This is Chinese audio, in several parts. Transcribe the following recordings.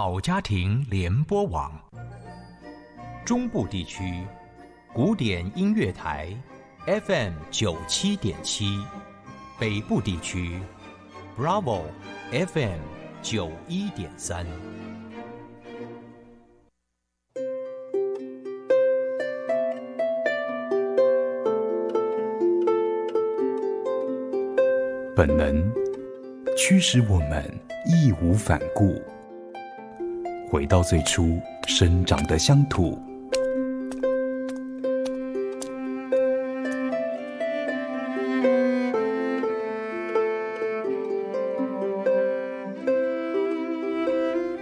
好家庭联播网，中部地区古典音乐台，FM 九七点七；北部地区，Bravo FM 九一点三。本能驱使我们义无反顾。回到最初生长的乡土，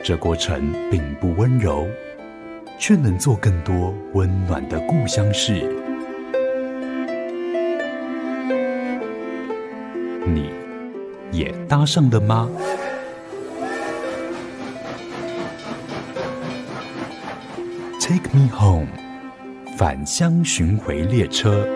这过程并不温柔，却能做更多温暖的故乡事。你也搭上了吗？me home 返乡巡回列车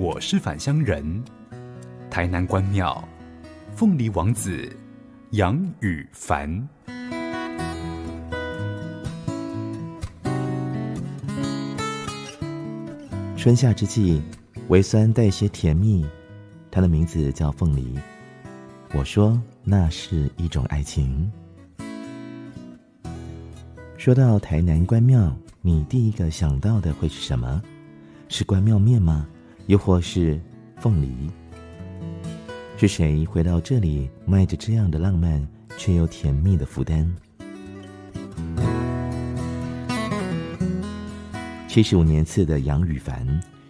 我是返乡人，台南关庙凤梨王子杨宇凡。春夏之际，微酸带些甜蜜，它的名字叫凤梨。我说那是一种爱情。说到台南关庙，你第一个想到的会是什么？是关庙面吗？又或是凤梨，是谁回到这里，迈着这样的浪漫却又甜蜜的负担？七十五年次的杨宇凡，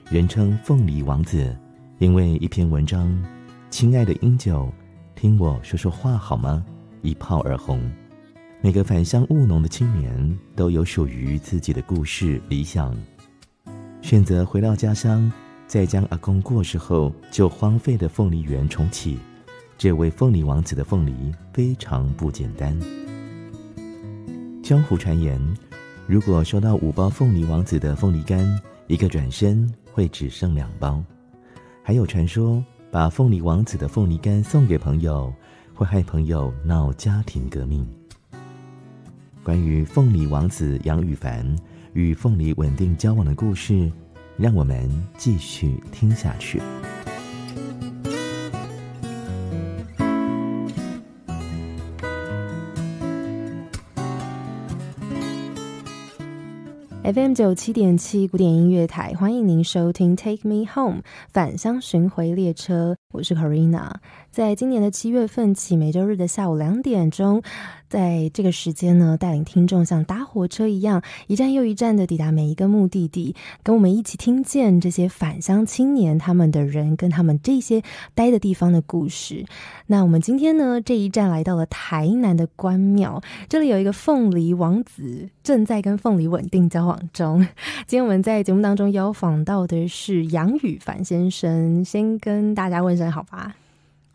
人称“凤梨王子”，因为一篇文章，《亲爱的英九，听我说说话好吗》，一炮而红。每个返乡务农的青年都有属于自己的故事、理想，选择回到家乡。再将阿公过世后就荒废的凤梨园重启，这位凤梨王子的凤梨非常不简单。江湖传言，如果收到五包凤梨王子的凤梨干，一个转身会只剩两包。还有传说，把凤梨王子的凤梨干送给朋友，会害朋友闹家庭革命。关于凤梨王子杨宇凡与凤梨稳定交往的故事。让我们继续听下去。FM 九七点七古典音乐台，欢迎您收听《Take Me Home》返乡巡回列车。我是 Carina，在今年的七月份起，每周日的下午两点钟。在这个时间呢，带领听众像搭火车一样，一站又一站的抵达每一个目的地，跟我们一起听见这些返乡青年他们的人跟他们这些待的地方的故事。那我们今天呢，这一站来到了台南的关庙，这里有一个凤梨王子正在跟凤梨稳定交往中。今天我们在节目当中邀访到的是杨宇凡先生，先跟大家问声好吧。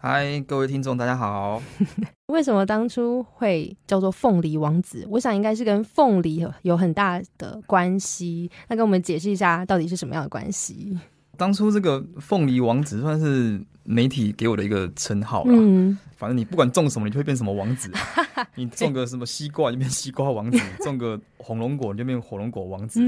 嗨，各位听众，大家好。为什么当初会叫做凤梨王子？我想应该是跟凤梨有很大的关系。那跟我们解释一下，到底是什么样的关系？当初这个凤梨王子算是媒体给我的一个称号啦。嗯，反正你不管种什么，你就会变什么王子。你种个什么西瓜，就变西瓜王子；种个火龙果，你就变火龙果王子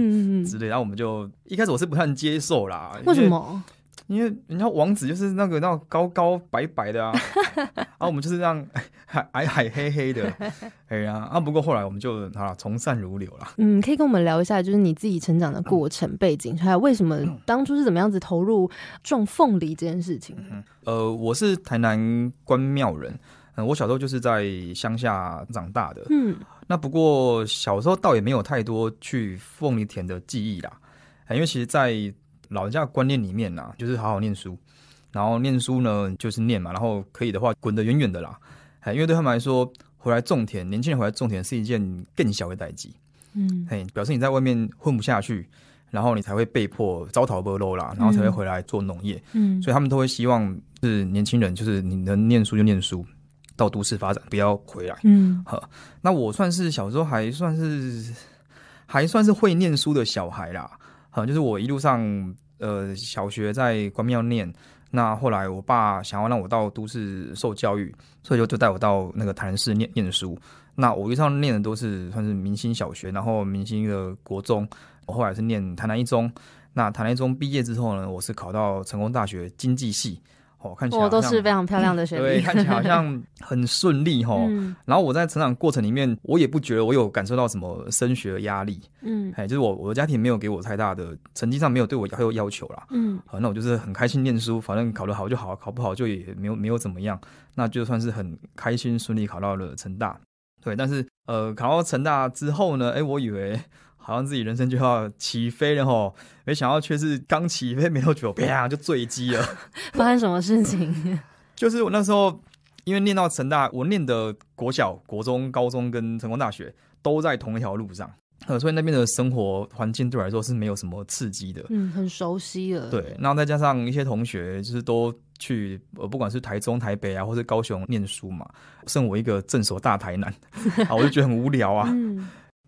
之类。然后我们就一开始我是不太能接受啦。为什么？因为人家王子就是那个那种高高白白的啊，啊，我们就是这样 矮矮黑黑的，哎呀啊！不过后来我们就啊从善如流了。嗯，可以跟我们聊一下，就是你自己成长的过程背景，还有为什么当初是怎么样子投入种凤梨这件事情？呃，我是台南关庙人，嗯，我小时候就是在乡下长大的。嗯，那不过小时候倒也没有太多去凤梨田的记忆啦，因为其实，在老人家观念里面呐，就是好好念书，然后念书呢就是念嘛，然后可以的话滚得远远的啦。哎，因为对他们来说，回来种田，年轻人回来种田是一件更小的代际。嗯，嘿，表示你在外面混不下去，然后你才会被迫招桃剥露啦，然后才会回来做农业。嗯，所以他们都会希望是年轻人，就是你能念书就念书，到都市发展，不要回来。嗯，好，那我算是小时候还算是还算是会念书的小孩啦。啊，就是我一路上，呃，小学在关庙念，那后来我爸想要让我到都市受教育，所以就就带我到那个台南市念念书。那我一路上念的都是算是明星小学，然后明星的国中，我后来是念台南一中。那台南一中毕业之后呢，我是考到成功大学经济系。我看起来我都是非常漂亮的学历，对，看起来好像 很顺利哈。然后我在成长过程里面，我也不觉得我有感受到什么升学压力，嗯，哎，就是我我的家庭没有给我太大的成绩上没有对我有要求啦，嗯，好，那我就是很开心念书，反正考得好就好，考不好就也没有没有怎么样，那就算是很开心顺利考到了成大，对，但是呃，考到成大之后呢，哎，我以为。好像自己人生就要起飞了吼，没想到却是刚起飞没多久，啪就坠机了。发生什么事情？就是我那时候因为念到成大，我念的国小、国中、高中跟成功大学都在同一条路上，呃，所以那边的生活环境对来说是没有什么刺激的。嗯，很熟悉了。对，后再加上一些同学，就是都去呃，不管是台中、台北啊，或是高雄念书嘛，剩我一个正守大台南 啊，我就觉得很无聊啊。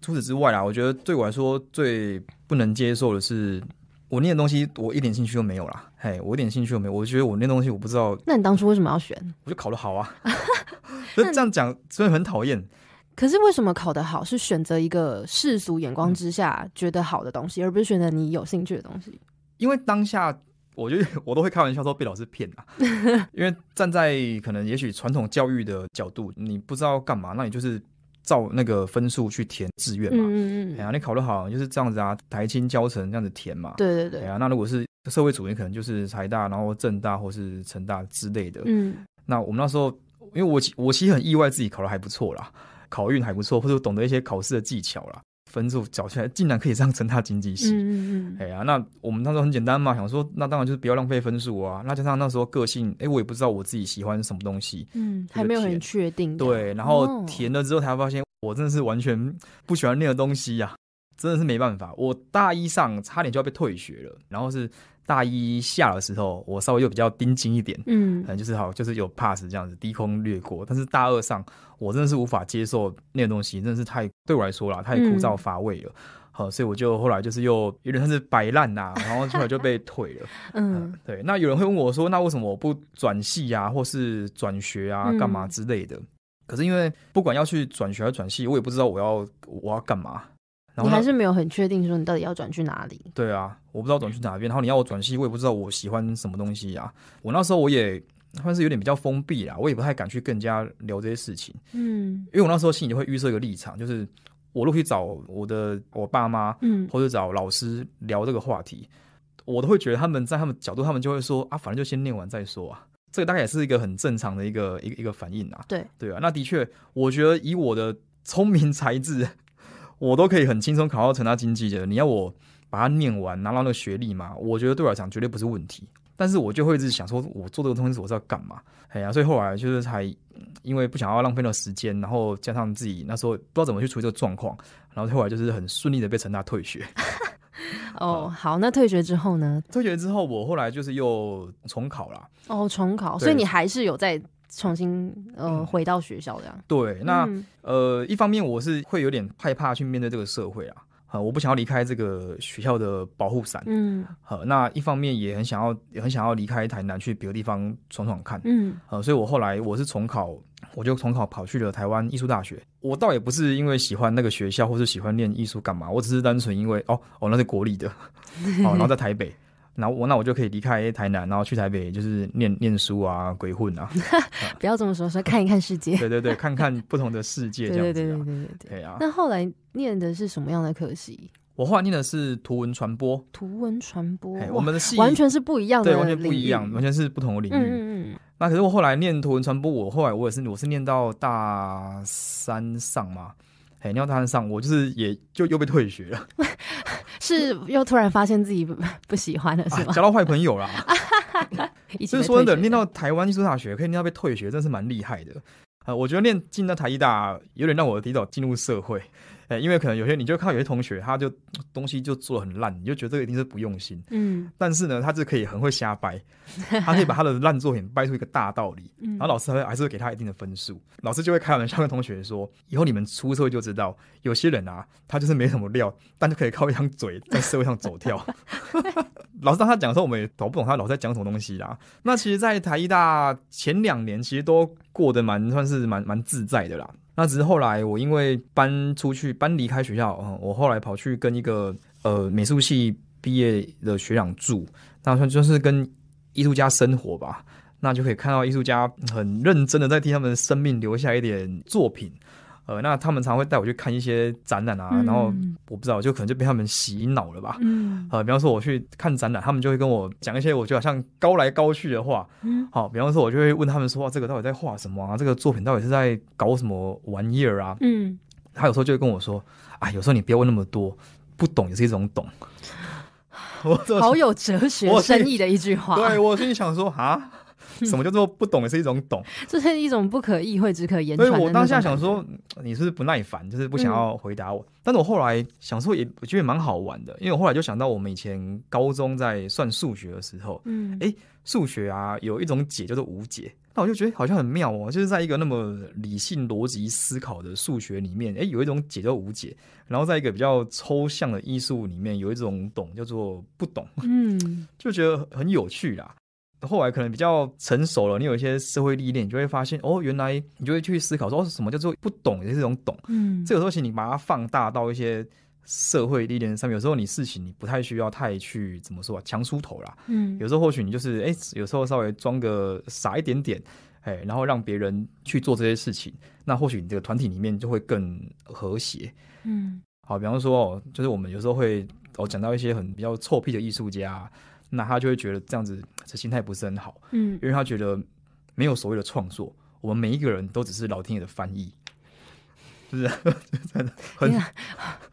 除此之外啦，我觉得对我来说最不能接受的是，我念的东西我一点兴趣都没有啦。嘿，我一点兴趣都没有，我觉得我念东西我不知道。那你当初为什么要选？我就考得好啊。那这样讲真的很讨厌。可是为什么考得好是选择一个世俗眼光之下觉得好的东西，而不是选择你有兴趣的东西？因为当下，我觉得我都会开玩笑说被老师骗啊。因为站在可能也许传统教育的角度，你不知道干嘛，那你就是。照那个分数去填志愿嘛，嗯哎呀，你考得好就是这样子啊，台清交城这样子填嘛。对对对，哎呀，那如果是社会主义，可能就是财大，然后政大或是成大之类的。嗯，那我们那时候，因为我我其实很意外自己考得还不错啦，考运还不错，或者懂得一些考试的技巧啦。分数缴出来，竟然可以这样成大经济系。嗯嗯，哎呀，那我们那时候很简单嘛，想说，那当然就是不要浪费分数啊。那加上那时候个性，哎，我也不知道我自己喜欢什么东西。嗯，还没有很确定。对，然后填了之后才发现，我真的是完全不喜欢那个东西呀，真的是没办法。我大一上差点就要被退学了，然后是。大一下的时候，我稍微又比较盯紧一点，嗯，可能就是好，就是有 pass 这样子低空掠过。但是大二上，我真的是无法接受那个东西，真的是太对我来说啦，太枯燥乏味了，好，所以我就后来就是又有点像是摆烂呐，然后后来就被退了。嗯，对。那有人会问我说，那为什么我不转系呀，或是转学啊，干嘛之类的？可是因为不管要去转学还是转系，我也不知道我要我要干嘛。你还是没有很确定说你到底要转去哪里？对啊。我不知道转去哪边，然后你要我转系，我也不知道我喜欢什么东西呀。我那时候我也算是有点比较封闭啦，我也不太敢去更加聊这些事情。嗯，因为我那时候心里就会预设一个立场，就是我如果去找我的我爸妈，嗯，或者找老师聊这个话题，我都会觉得他们在他们角度，他们就会说啊，反正就先念完再说啊。这个大概也是一个很正常的一个一个一个反应啊。对对啊，那的确，我觉得以我的聪明才智，我都可以很轻松考到成大经济的。你要我。把它念完拿到那个学历嘛，我觉得对我来讲绝对不是问题。但是我就会一直想说，我做这个东西我是要干嘛？哎呀，所以后来就是才因为不想要浪费那个时间，然后加上自己那时候不知道怎么去处理这个状况，然后后来就是很顺利的被成大退学。哦，好，那退学之后呢？退学之后，我后来就是又重考了。哦，重考，所以你还是有再重新呃回到学校的。对，那呃一方面我是会有点害怕去面对这个社会啊。啊，我不想要离开这个学校的保护伞。嗯，好，那一方面也很想要，也很想要离开台南去别的地方闯闯看。嗯，啊，所以我后来我是重考，我就重考跑去了台湾艺术大学。我倒也不是因为喜欢那个学校或是喜欢练艺术干嘛，我只是单纯因为哦哦那是国立的，哦然后在台北。然后我那我就可以离开台南，然后去台北，就是念念书啊，鬼混啊。不要这么说，说看一看世界。对 对对，看看不同的世界。对对对对对对。那后来念的是什么样的科系？我后来念的是图文传播。图文传播，我们的完全是不一样的对，完全不一样，完全是不同的领域。嗯那可是我后来念图文传播，我后来我也是，我是念到大三上嘛。哎，你要大上，我就是也就又被退学了，是又突然发现自己不 喜欢了，是吗？交到坏朋友啦。所以说的念到台湾艺术大学可以念到被退学，真是蛮厉害的。呃，我觉得念进到台艺大有点让我提早进入社会。哎，因为可能有些你就看有些同学，他就东西就做得很烂，你就觉得这个一定是不用心。嗯。但是呢，他是可以很会瞎掰，他可以把他的烂作品掰出一个大道理。然后老师还会还是会给他一定的分数，老师就会开玩笑跟同学说，以后你们出社会就知道，有些人啊，他就是没什么料，但就可以靠一张嘴在社会上走跳。老师当他讲的时候，我们也搞不懂他老在讲什么东西啦。那其实，在台艺大前两年，其实都过得蛮算是蛮蛮自在的啦。那只是后来我因为搬出去搬离开学校，嗯，我后来跑去跟一个呃美术系毕业的学长住，那算算是跟艺术家生活吧，那就可以看到艺术家很认真的在替他们的生命留下一点作品。呃，那他们常会带我去看一些展览啊，然后我不知道，就可能就被他们洗脑了吧。嗯，呃，比方说我去看展览，他们就会跟我讲一些我觉得像高来高去的话。嗯，好，比方说我就会问他们说，哇，这个到底在画什么？这个作品到底是在搞什么玩意儿啊？嗯，他有时候就会跟我说，啊，有时候你不要问那么多，不懂也是一种懂。好有哲学深意的一句话。对我心里想说啊。什么叫做不懂？也是一种懂，这是一种不可意会、只可言传。所以我当下想说，你是不耐烦，就是不想要回答我。但是我后来想说，也我觉得蛮好玩的，因为我后来就想到我们以前高中在算数学的时候，嗯，哎，数学啊，有一种解叫做无解。那我就觉得好像很妙哦，就是在一个那么理性、逻辑思考的数学里面，哎，有一种解叫无解。然后在一个比较抽象的艺术里面，有一种懂叫做不懂，嗯，就觉得很有趣啦。后来可能比较成熟了，你有一些社会历练，就会发现哦，原来你就会去思考说什么叫做不懂也是一种懂。嗯，这个东西你把它放大到一些社会历练上面，有时候你事情你不太需要太去怎么说啊，强出头啦。嗯，有时候或许你就是哎，有时候稍微装个傻一点点，哎，然后让别人去做这些事情，那或许你这个团体里面就会更和谐。嗯，好，比方说就是我们有时候会哦讲到一些很比较臭屁的艺术家。那他就会觉得这样子，这心态不是很好。嗯，因为他觉得没有所谓的创作，我们每一个人都只是老天爷的翻译，是不 是？很很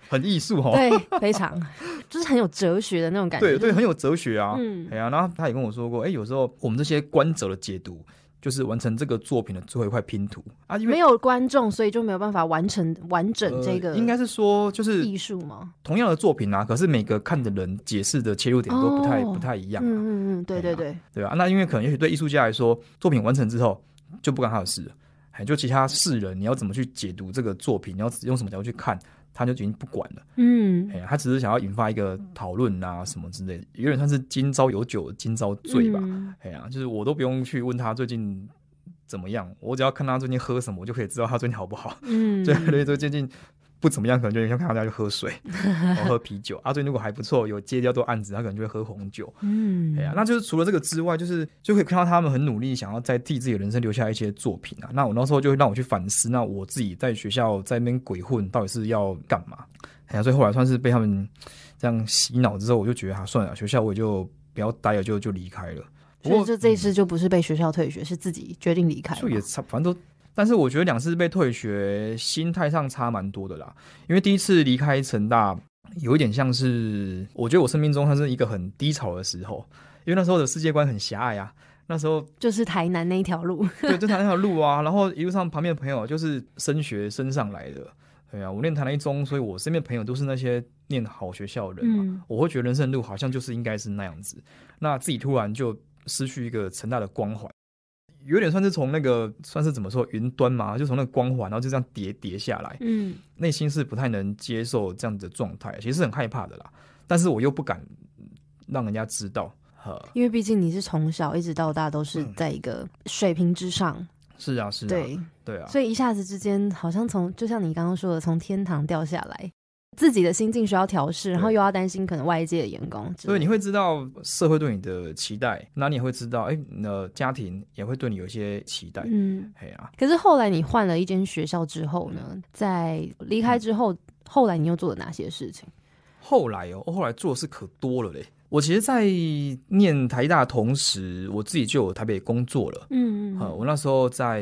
很艺术哈。对，非常就是很有哲学的那种感觉。对对，很有哲学啊。哎呀，然后他也跟我说过，哎，有时候我们这些观者的解读。就是完成这个作品的最后一块拼图啊，没有观众，所以就没有办法完成完整这个。应该是说，就是艺术吗？同样的作品啊，可是每个看的人解释的切入点都不太不太一样。嗯嗯嗯，对对对，对啊。那因为可能也许对艺术家来说，作品完成之后就不关他的事，还就其他世人，你要怎么去解读这个作品，你要用什么角度去看。他就决定不管了，嗯，哎，他只是想要引发一个讨论啊，什么之类，有点算是今朝有酒今朝醉吧，哎呀，就是我都不用去问他最近怎么样，我只要看他最近喝什么，我就可以知道他最近好不好，嗯，对对就最近。不怎么样，可能就有点看到大家就喝水，喝啤酒啊。对，如果还不错，有接较多案子，他可能就会喝红酒。嗯，哎呀，那就是除了这个之外，就是就可以看到他们很努力，想要在替自己的人生留下一些作品啊。那我那时候就会让我去反思，那我自己在学校在那边鬼混到底是要干嘛？哎呀，所以后来算是被他们这样洗脑之后，我就觉得啊，算了，学校我也就不要待了，就就离开了。所以就这次就不是被学校退学，是自己决定离开。就也差，反正都。但是我觉得两次被退学，心态上差蛮多的啦。因为第一次离开成大，有一点像是我觉得我生命中它是一个很低潮的时候，因为那时候的世界观很狭隘啊。那时候就是台南那一条路，对，就那条路啊。然后一路上旁边的朋友就是升学升上来的，对啊，我念台南一中，所以我身边朋友都是那些念好学校的人嘛。我会觉得人生路好像就是应该是那样子，那自己突然就失去一个成大的光环。有点算是从那个算是怎么说云端嘛，就从那个光环，然后就这样叠叠下来。嗯，内心是不太能接受这样子的状态，其实是很害怕的啦。但是我又不敢让人家知道，因为毕竟你是从小一直到大都是在一个水平之上。是啊，是啊，对对啊，所以一下子之间好像从就像你刚刚说的，从天堂掉下来。自己的心境需要调试，然后又要担心可能外界的员工。对，你会知道社会对你的期待，那你也会知道，哎，那家庭也会对你有一些期待，嗯，哎呀。可是后来你换了一间学校之后呢，在离开之后，后来你又做了哪些事情？后来哦，后来做的事可多了嘞。我其实，在念台大同时，我自己就有台北工作了。嗯嗯。我那时候在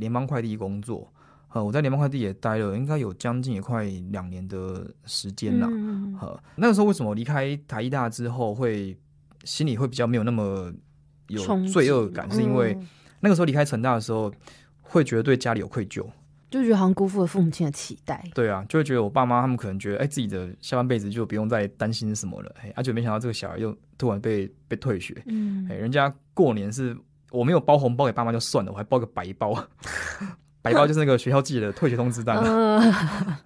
联邦快递工作。呃，我在联邦快递也待了，应该有将近也快两年的时间了。嗯，那个时候为什么离开台大之后会心里会比较没有那么有罪恶感？是因为那个时候离开成大的时候，会觉得对家里有愧疚，就觉得好像辜负了父母亲的期待。对啊，就会觉得我爸妈他们可能觉得，哎，自己的下半辈子就不用再担心什么了。哎，而且没想到这个小孩又突然被被退学。嗯，哎，人家过年是我没有包红包给爸妈就算了，我还包个白包。白包就是那个学校寄的退学通知单，嗯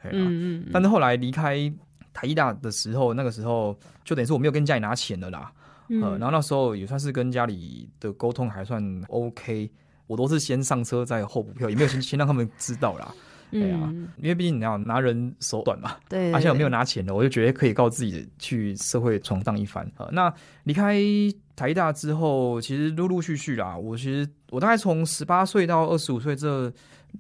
嗯。但是后来离开台艺大的时候，那个时候就等于说我没有跟家里拿钱了啦，呃，然后那时候也算是跟家里的沟通还算 OK，我都是先上车再候补票，也没有先先让他们知道啦。对啊，因为毕竟你要拿人手短嘛，对。而且我没有拿钱的，我就觉得可以靠自己去社会闯荡一番呃，那离开台大之后，其实陆陆续续啦，我其实我大概从十八岁到二十五岁这。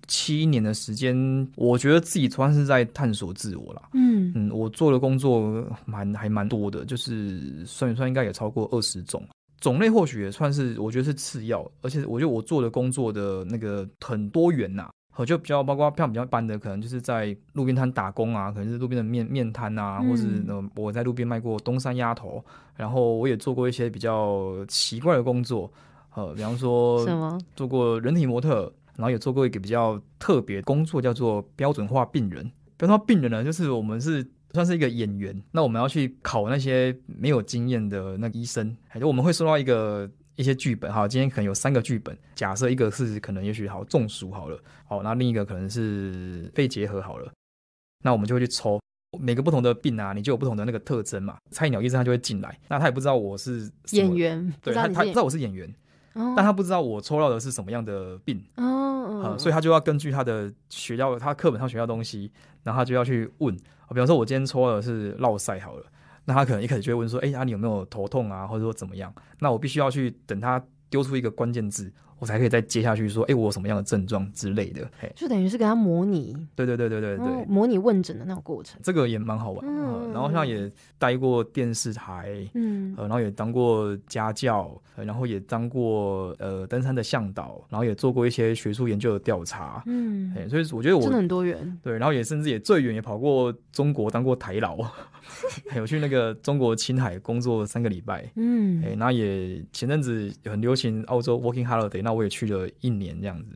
七年的时间，我觉得自己算是在探索自我了。嗯嗯，我做的工作蛮还蛮多的，就是算一算应该也超过二十种种类，或许也算是我觉得是次要。而且我觉得我做的工作的那个很多元呐，就比较包括比较一般的，可能就是在路边摊打工啊，可能是路边的面面摊啊，或是我在路边卖过东山鸭头，然后我也做过一些比较奇怪的工作，呃，比方说什么做过人体模特。然后有做过一个比较特别工作，叫做标准化病人。标准化病人呢，就是我们是算是一个演员。那我们要去考那些没有经验的那医生，就我们会收到一个一些剧本哈。今天可能有三个剧本，假设一个是可能也许好中暑好了，好，那另一个可能是肺结核好了。那我们就会去抽每个不同的病啊，你就有不同的那个特征嘛。菜鸟医生他就会进来，那他也不知道我是演员，对他他不知道我是演员，但他不知道我抽到的是什么样的病哦。啊，所以他就要根据他的学到，他课本上学到东西，然后他就要去问。比方说，我今天抽了是落赛好了，那他可能一开始就会问说，哎，阿你有没有头痛啊，或者说怎么样？那我必须要去等他丢出一个关键字。我才可以再接下去说，哎，我有什么样的症状之类的，就等于是给他模拟，对对对对对对，模拟问诊的那种过程，这个也蛮好玩。嗯然后像也待过电视台，嗯，呃，然后也当过家教，然后也当过呃登山的向导，然后也做过一些学术研究的调查，嗯，哎，所以我觉得我很多元，对，然后也甚至也最远也跑过中国当过台劳，还 有去那个中国青海工作三个礼拜，嗯，哎，那也前阵子很流行澳洲 working holiday。那我也去了一年，这样子。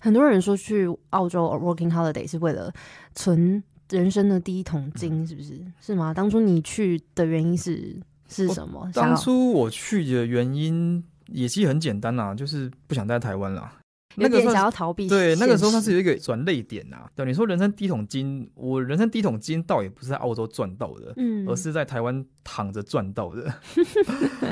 很多人说去澳洲 working holiday 是为了存人生的第一桶金，是不是？是吗？当初你去的原因是是什么？当初我去的原因也是很简单啊，就是不想在台湾了。那个想要逃避，对，那个时候它是有一个转泪点啊。对，你说人生第一桶金，我人生第一桶金倒也不是在澳洲赚到的，嗯，而是在台湾躺着赚到的。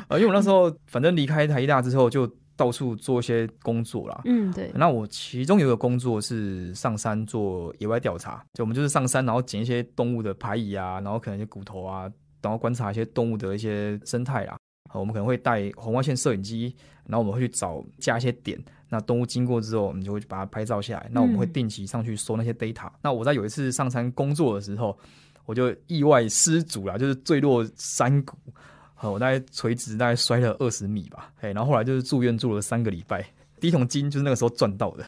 啊，因为我那时候反正离开台大之后就。到处做一些工作啦，嗯，对。那我其中有一个工作是上山做野外调查，就我们就是上山，然后捡一些动物的排遗啊，然后可能一些骨头啊，然后观察一些动物的一些生态啦。我们可能会带红外线摄影机，然后我们会去找加一些点，那动物经过之后，我们就会把它拍照下来。那我们会定期上去收那些 data。那我在有一次上山工作的时候，我就意外失足啦，就是坠落山谷。我大概垂直大概摔了二十米吧，哎，然后后来就是住院住了三个礼拜，第一桶金就是那个时候赚到的，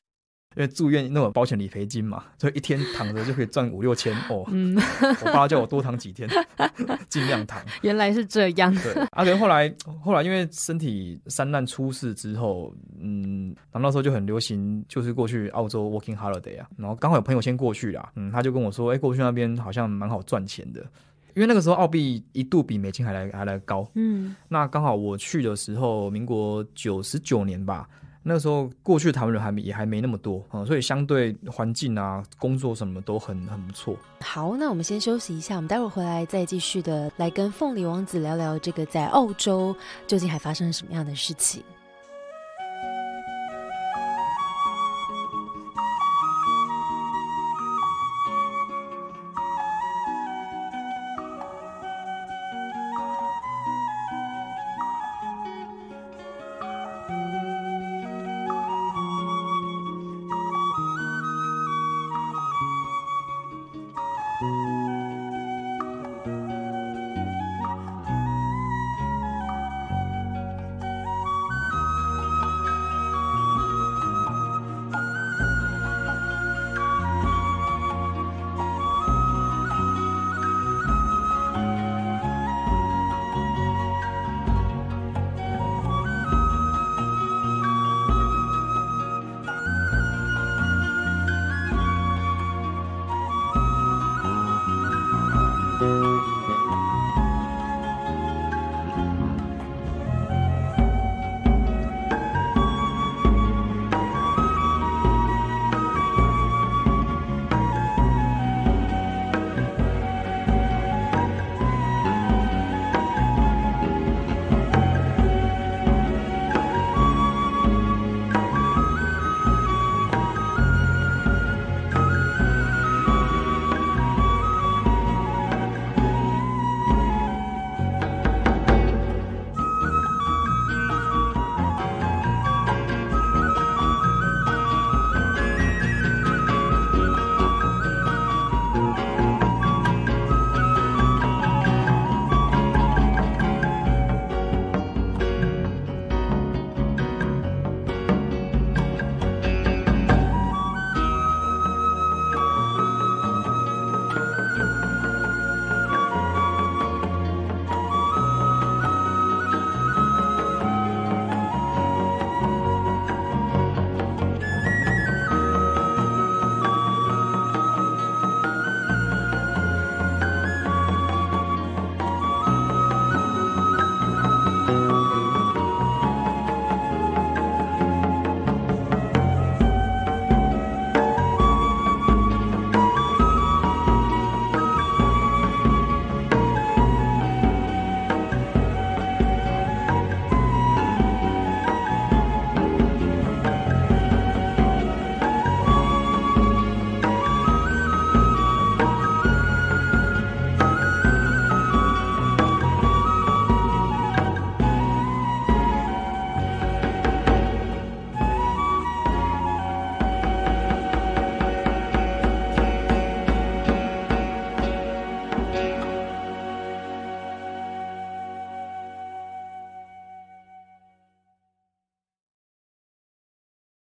因为住院那种保险理赔金嘛，所以一天躺着就可以赚五六千哦。嗯，我爸叫我多躺几天，尽量躺。原来是这样。对，啊，然后来后来因为身体三难出事之后，嗯，然后那时候就很流行，就是过去澳洲 working holiday 啊，然后刚好有朋友先过去啦，嗯，他就跟我说，哎，过去那边好像蛮好赚钱的。因为那个时候澳币一度比美金还来还来高，嗯，那刚好我去的时候，民国九十九年吧，那个时候过去台湾人还也还没那么多啊，所以相对环境啊、工作什么都很很不错。好，那我们先休息一下，我们待会回来再继续的来跟凤梨王子聊聊这个在澳洲究竟还发生了什么样的事情。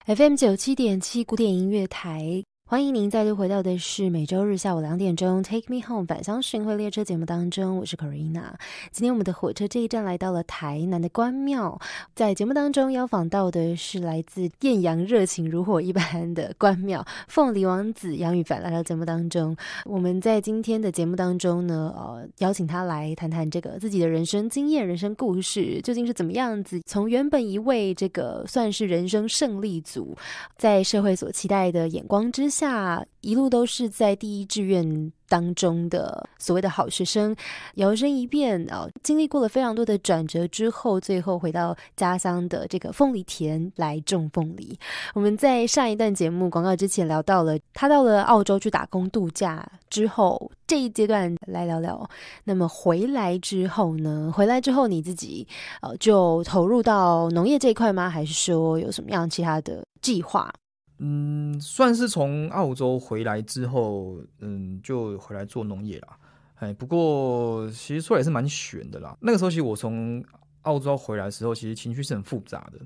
FM 九七点七古典音乐台。欢迎您再度回到的是每周日下午两点钟《Take Me Home 返乡巡回列车》节目当中，我是 Corina。今天我们的火车这一站来到了台南的关庙，在节目当中邀访到的是来自艳阳热情如火一般的关 庙凤梨王子杨宇凡来到节目当中。我们在今天的节目当中呢，呃，邀请他来谈谈这个自己的人生经验、人生故事究竟是怎么样子。从原本一位这个算是人生胜利组，在社会所期待的眼光之下。下一路都是在第一志愿当中的所谓的好学生，摇身一变啊，经历过了非常多的转折之后，最后回到家乡的这个凤梨田来种凤梨。我们在上一段节目广告之前聊到了他到了澳洲去打工度假之后这一阶段来聊聊。那么回来之后呢？回来之后你自己呃就投入到农业这一块吗？还是说有什么样其他的计划？嗯，算是从澳洲回来之后，嗯，就回来做农业了。哎，不过其实说也是蛮悬的啦。那个时候其实我从澳洲回来的时候，其实情绪是很复杂的。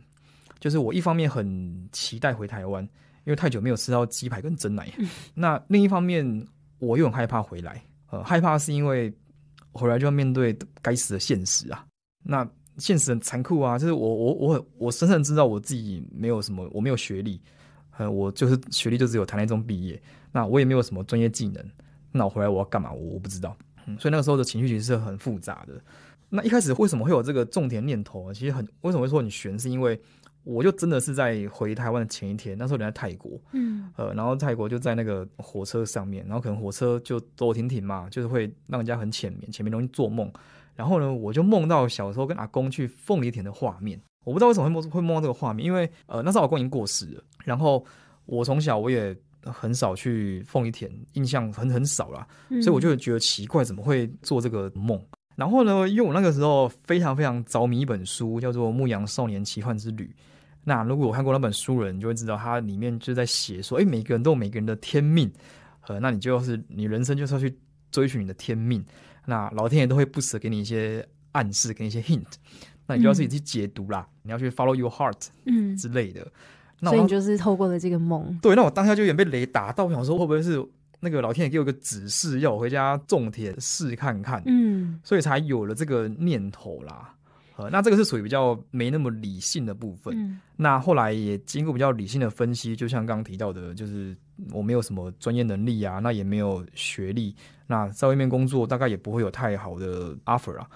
就是我一方面很期待回台湾，因为太久没有吃到鸡排跟蒸奶。那另一方面，我又很害怕回来。呃，害怕是因为回来就要面对该死的现实啊。那现实很残酷啊，就是我我我我深深知道我自己没有什么，我没有学历。呃，我就是学历就只有台中中毕业，那我也没有什么专业技能，那我回来我要干嘛？我我不知道，嗯，所以那个时候的情绪其实是很复杂的。那一开始为什么会有这个种田念头啊？其实很，为什么会说很悬，是因为我就真的是在回台湾的前一天，那时候人在泰国，嗯，呃，然后泰国就在那个火车上面，然后可能火车就走停停嘛，就是会让人家很浅眠，浅眠容易做梦，然后呢，我就梦到小时候跟阿公去凤梨田的画面。我不知道为什么会摸会摸这个画面，因为呃，那时候我公已经过世了。然后我从小我也很少去凤仪田，印象很很少啦，所以我就觉得奇怪，怎么会做这个梦？然后呢，因为我那个时候非常非常着迷一本书，叫做《牧羊少年奇幻之旅》。那如果我看过那本书的人，就会知道它里面就在写说，哎，每个人都有每个人的天命，呃，那你就是你人生就是要去追寻你的天命，那老天爷都会不舍给你一些暗示跟一些 hint。那你就要自己去解读啦，你要去 follow your heart，嗯之类的。那所以你就是透过了这个梦，对。那我当下就有点被雷打到，我想说会不会是那个老天爷给我个指示，要我回家种田试看看，嗯，所以才有了这个念头啦。呃，那这个是属于比较没那么理性的部分。那后来也经过比较理性的分析，就像刚刚提到的，就是我没有什么专业能力啊，那也没有学历，那在外面工作大概也不会有太好的 offer 啊。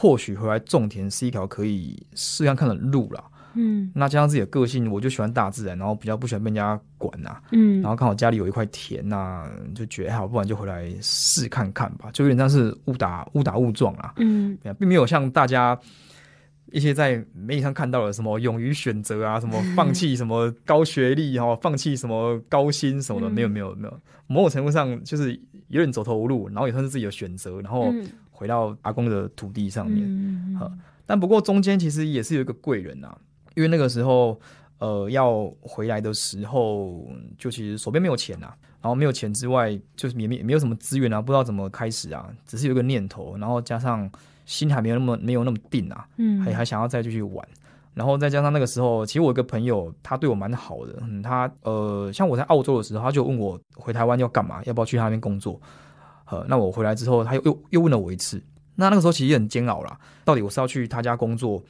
或许回来种田是一条可以试看看的路啦。嗯，那加上自己的个性，我就喜欢大自然，然后比较不喜欢被人家管啊。嗯，然后刚好家里有一块田，啊，就觉得好，不然就回来试看看吧。就有点像是误打误打误撞啊。嗯，并没有像大家一些在媒体上看到的什么勇于选择啊，什么放弃什么高学历哈，放弃什么高薪什么的，没有没有没有。某种程度上就是有点走投无路，然后也算是自己的选择，然后。回到阿公的土地上面，嗯但不过中间其实也是有一个贵人啊，因为那个时候，呃，要回来的时候，就其实手边没有钱啊，然后没有钱之外，就是也没没有什么资源啊，不知道怎么开始啊，只是有一个念头，然后加上心还没有那么没有那么定啊，嗯，还还想要再继续玩，然后再加上那个时候，其实我一个朋友他对我蛮好的，嗯、他呃，像我在澳洲的时候，他就问我回台湾要干嘛，要不要去他那边工作。呃，那我回来之后，他又又又问了我一次。那那个时候其实很煎熬啦，到底我是要去他家工作，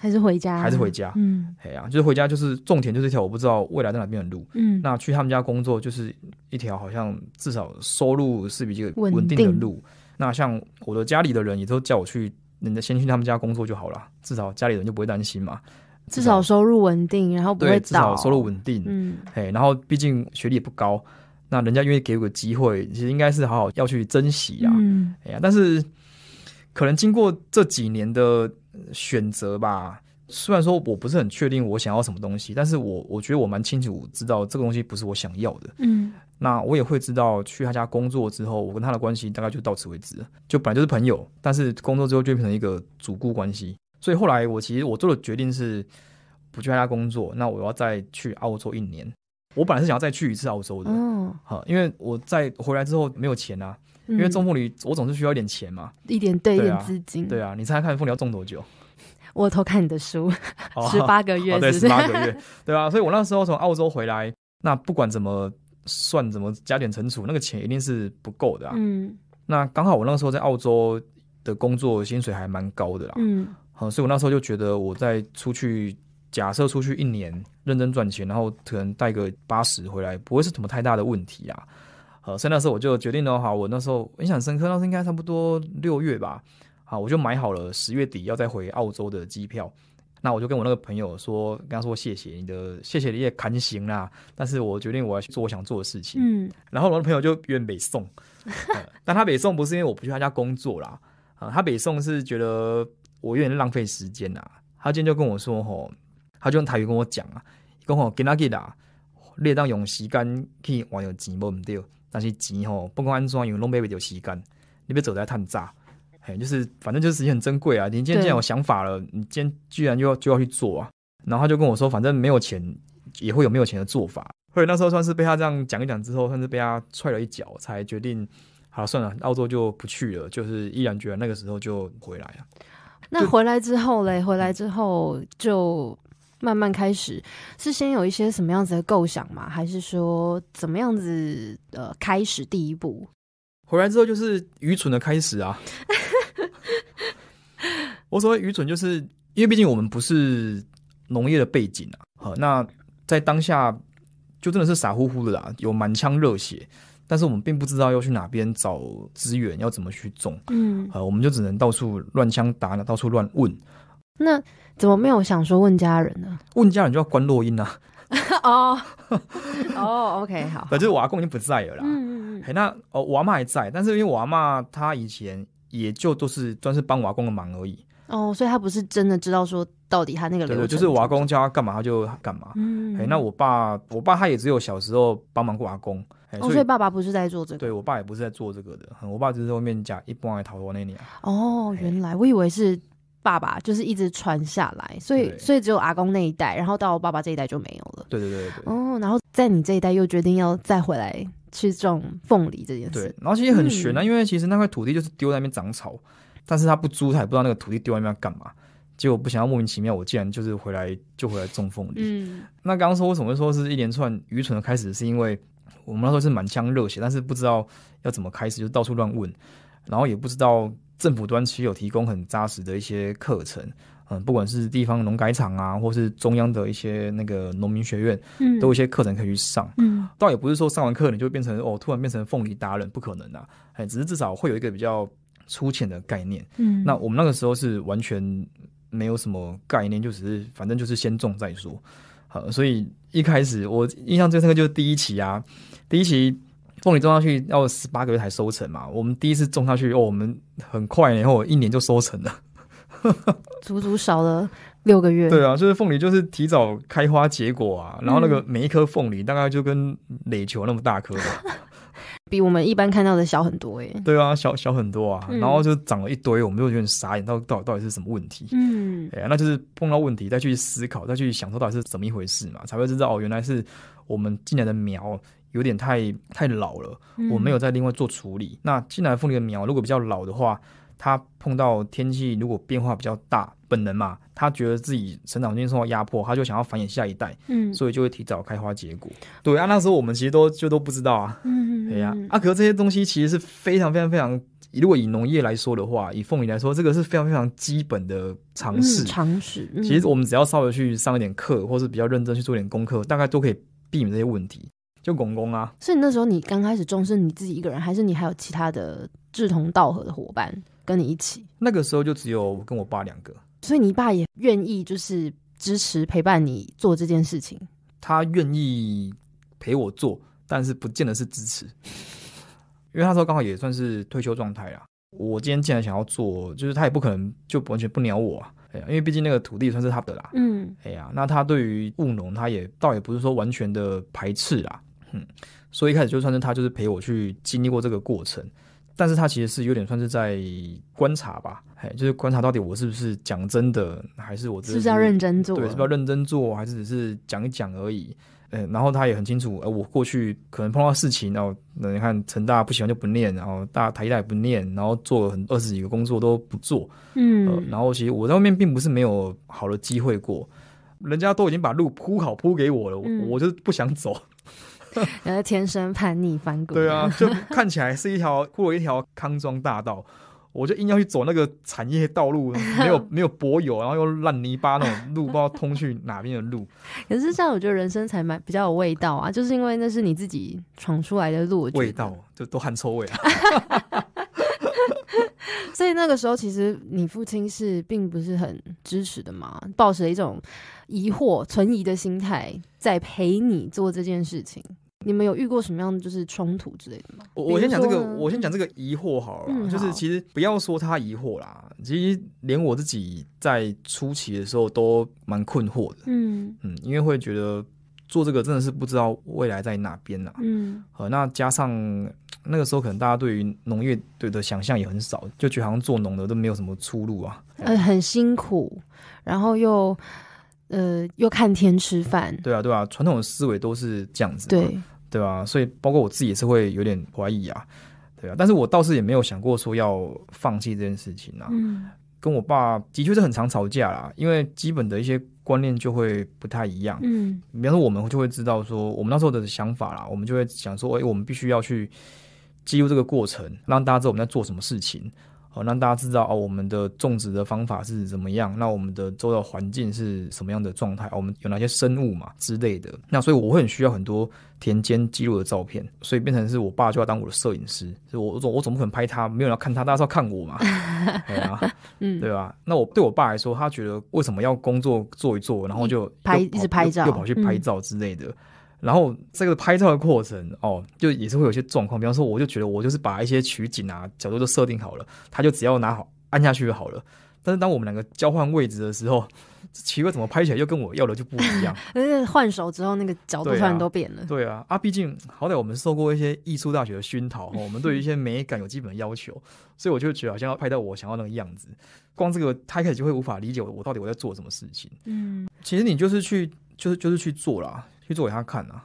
还是回家？还是回家，嗯，哎呀，就是回家就是种田，就是一条我不知道未来在哪边的路。嗯，那去他们家工作就是一条好像至少收入是比较稳定的路。那像我的家里的人也都叫我去，家先去他们家工作就好了，至少家里人就不会担心嘛。至少收入稳定，然后不会倒。至少收入稳定，嗯，嘿，然后毕竟学历也不高。那人家愿意给我个机会，其实应该是好好要去珍惜呀。哎呀，但是可能经过这几年的选择吧，虽然说我不是很确定我想要什么东西，但是我我觉得我蛮清楚知道这个东西不是我想要的。嗯，那我也会知道去他家工作之后，我跟他的关系大概就到此为止，就本来就是朋友，但是工作之后就变成一个主顾关系。所以后来我其实我做的决定是不去他家工作，那我要再去澳洲一年。我本来是想要再去一次澳洲的，好，因为我在回来之后没有钱啊，因为种凤梨，我总是需要一点钱嘛，一点对，一点资金，对啊。你猜看凤梨要种多久？我偷看你的书，十八个月，十八个月，对啊，所以我那时候从澳洲回来，那不管怎么算，怎么加点存储，那个钱一定是不够的啊。嗯，那刚好我那时候在澳洲的工作薪水还蛮高的啦，嗯，好，所以我那时候就觉得我在出去。假设出去一年认真赚钱，然后可能带个八十回来，不会是什么太大的问题啊。呃，所以那时候我就决定的话，我那时候印象深刻，那时候应该差不多六月吧。好，我就买好了十月底要再回澳洲的机票。那我就跟我那个朋友说，跟他说谢谢你的，谢谢你也扛行啦。但是我决定我要去做我想做的事情。嗯。然后我的朋友就愿意北送，但他北送不是因为我不去他家工作啦，啊，他北送是觉得我有点浪费时间呐。他今天就跟我说吼。他就用台语跟我讲啊，讲吼，今仔日啊，你当用时间去换有钱，无毋对。但是钱吼，不管安怎样，拢买唔有时间。你别走在探早。嘿，就是反正就是时间很珍贵啊。你今天既然有想法了，你今居然就要就要去做啊。然后他就跟我说，反正没有钱也会有没有钱的做法。所以那时候算是被他这样讲一讲之后，算是被他踹了一脚，才决定好了算了，澳洲就不去了，就是毅然决然那个时候就回来了。那回来之后嘞，回来之后就。慢慢开始，是先有一些什么样子的构想吗？还是说怎么样子呃开始第一步？回来之后就是愚蠢的开始啊！我所谓愚蠢，就是因为毕竟我们不是农业的背景啊。好，那在当下就真的是傻乎乎的啦，有满腔热血，但是我们并不知道要去哪边找资源，要怎么去种。嗯，好，我们就只能到处乱枪打呢，到处乱问。那怎么没有想说问家人呢？问家人就要关录音啊！哦 哦，OK，好。反正我阿公已经不在了啦。嗯，哎，那哦，我阿妈还在，但是因为我阿妈她以前也就都是专是帮我阿公的忙而已。哦，所以她不是真的知道说到底他那个。人。对，就是我阿公叫他干嘛他就干嘛。嗯，哎，那我爸，我爸他也只有小时候帮忙过阿公，哦，所以爸爸不是在做这个。对我爸也不是在做这个的，我爸只是后面讲一般来讨论那年。哦，原来我以为是。爸爸就是一直传下来，所以所以只有阿公那一代，然后到我爸爸这一代就没有了。对对对对。哦，然后在你这一代又决定要再回来去种凤梨这件事。对，然后其实很悬啊，因为其实那块土地就是丢在那边长草，但是他不租，他也不知道那个土地丢在那边干嘛。结果不想要莫名其妙，我竟然就是回来就回来种凤梨。嗯。那刚刚说为什么说是一连串愚蠢的开始，是因为我们那时候是满腔热血，但是不知道要怎么开始，就到处乱问，然后也不知道。政府端其实有提供很扎实的一些课程，嗯，不管是地方农改场啊，或是中央的一些那个农民学院，嗯，都有一些课程可以去上，嗯，倒也不是说上完课你就变成哦，突然变成凤梨达人，不可能啊，哎，只是至少会有一个比较粗浅的概念，嗯，那我们那个时候是完全没有什么概念，就只是反正就是先种再说，好，所以一开始我印象最深刻就是第一期啊，第一期。凤梨种下去要十八个月才收成嘛？我们第一次种下去，哦，我们很快，然后一年就收成了，足足少了六个月。对啊，就是凤梨就是提早开花结果啊，然后那个每一颗凤梨大概就跟垒球那么大颗，比我们一般看到的小很多哎。对啊，小小很多啊，然后就长了一堆，我们就有点傻眼，到到底到底是什么问题？嗯，哎，那就是碰到问题再去思考，再去想说到底是怎么一回事嘛，才会知道哦，原来是我们进来的苗。有点太太老了，我没有再另外做处理。那进来凤梨的苗，如果比较老的话，它碰到天气如果变化比较大，本能嘛，它觉得自己成长环境受到压迫，它就想要繁衍下一代，嗯，所以就会提早开花结果。对啊，那时候我们其实都就都不知道啊，对呀。啊，可是这些东西其实是非常非常非常，如果以农业来说的话，以凤梨来说，这个是非常非常基本的常试。尝试。其实我们只要稍微去上一点课，或是比较认真去做一点功课，大概都可以避免这些问题。就公公啊，所以那时候你刚开始种是你自己一个人，还是你还有其他的志同道合的伙伴跟你一起？那个时候就只有跟我爸两个，所以你爸也愿意就是支持陪伴你做这件事情。他愿意陪我做，但是不见得是支持，因为他说刚好也算是退休状态啦。我今天既然想要做，就是他也不可能就完全不鸟我啊。哎呀，因为毕竟那个土地算是他的啦，嗯，哎呀，那他对于务农他也倒也不是说完全的排斥啦。嗯，所以一开始就算是他就是陪我去经历过这个过程，但是他其实是有点算是在观察吧，哎，就是观察到底我是不是讲真的，还是我是不是要认真做，对，是不是要认真做，还是只是讲一讲而已？嗯，然后他也很清楚，呃，我过去可能碰到事情，然后那你看陈大不喜欢就不念，然后大台大也不念，然后做了很二十几个工作都不做，嗯，然后其实我在外面并不是没有好的机会过，人家都已经把路铺好铺给我了，我就不想走。然后天生叛逆反骨，对啊，就看起来是一条过了一条康庄大道，我就硬要去走那个产业道路，没有 没有柏油，然后又烂泥巴那种路，不知道通去哪边的路。可是这样，我觉得人生才蛮比较有味道啊，就是因为那是你自己闯出来的路。味道就都汗臭味啊。所以那个时候，其实你父亲是并不是很支持的嘛，抱着一种疑惑、存疑的心态在陪你做这件事情。你们有遇过什么样的就是冲突之类的吗？我我先讲这个，我先讲这个疑惑好了，就是其实不要说他疑惑啦，其实连我自己在初期的时候都蛮困惑的，嗯嗯，因为会觉得做这个真的是不知道未来在哪边呐，嗯，呃，那加上那个时候可能大家对于农业对的想象也很少，就觉得好像做农的都没有什么出路啊，呃，很辛苦，然后又呃又看天吃饭，对啊对啊，传统的思维都是这样子，对。对啊，所以包括我自己也是会有点怀疑啊，对啊，但是我倒是也没有想过说要放弃这件事情啊。嗯，跟我爸的确是很常吵架啦，因为基本的一些观念就会不太一样。嗯，比方说我们就会知道说，我们那时候的想法啦，我们就会想说，哎，我们必须要去记录这个过程，让大家知道我们在做什么事情。哦，让大家知道哦，我们的种植的方法是怎么样，那我们的周的环境是什么样的状态，我们有哪些生物嘛之类的。那所以我会很需要很多田间记录的照片，所以变成是我爸就要当我的摄影师。我我我总不可能拍他，没人要看他，大家是要看我嘛，对吧？嗯，对吧？那我对我爸来说，他觉得为什么要工作做一做，然后就拍一直拍照，又跑去拍照之类的。然后这个拍照的过程哦，就也是会有些状况。比方说，我就觉得我就是把一些取景啊角度都设定好了，他就只要拿好按下去就好了。但是当我们两个交换位置的时候，奇怪怎么拍起来又跟我要的就不一样？而且换手之后，那个角度突然都变了。对啊，啊，毕竟好歹我们受过一些艺术大学的熏陶，我们对于一些美感有基本的要求，所以我就觉得好像要拍到我想要那个样子。光这个他可始就会无法理解我，我到底我在做什么事情。嗯，其实你就是去，就是就是去做啦，去做给他看啊！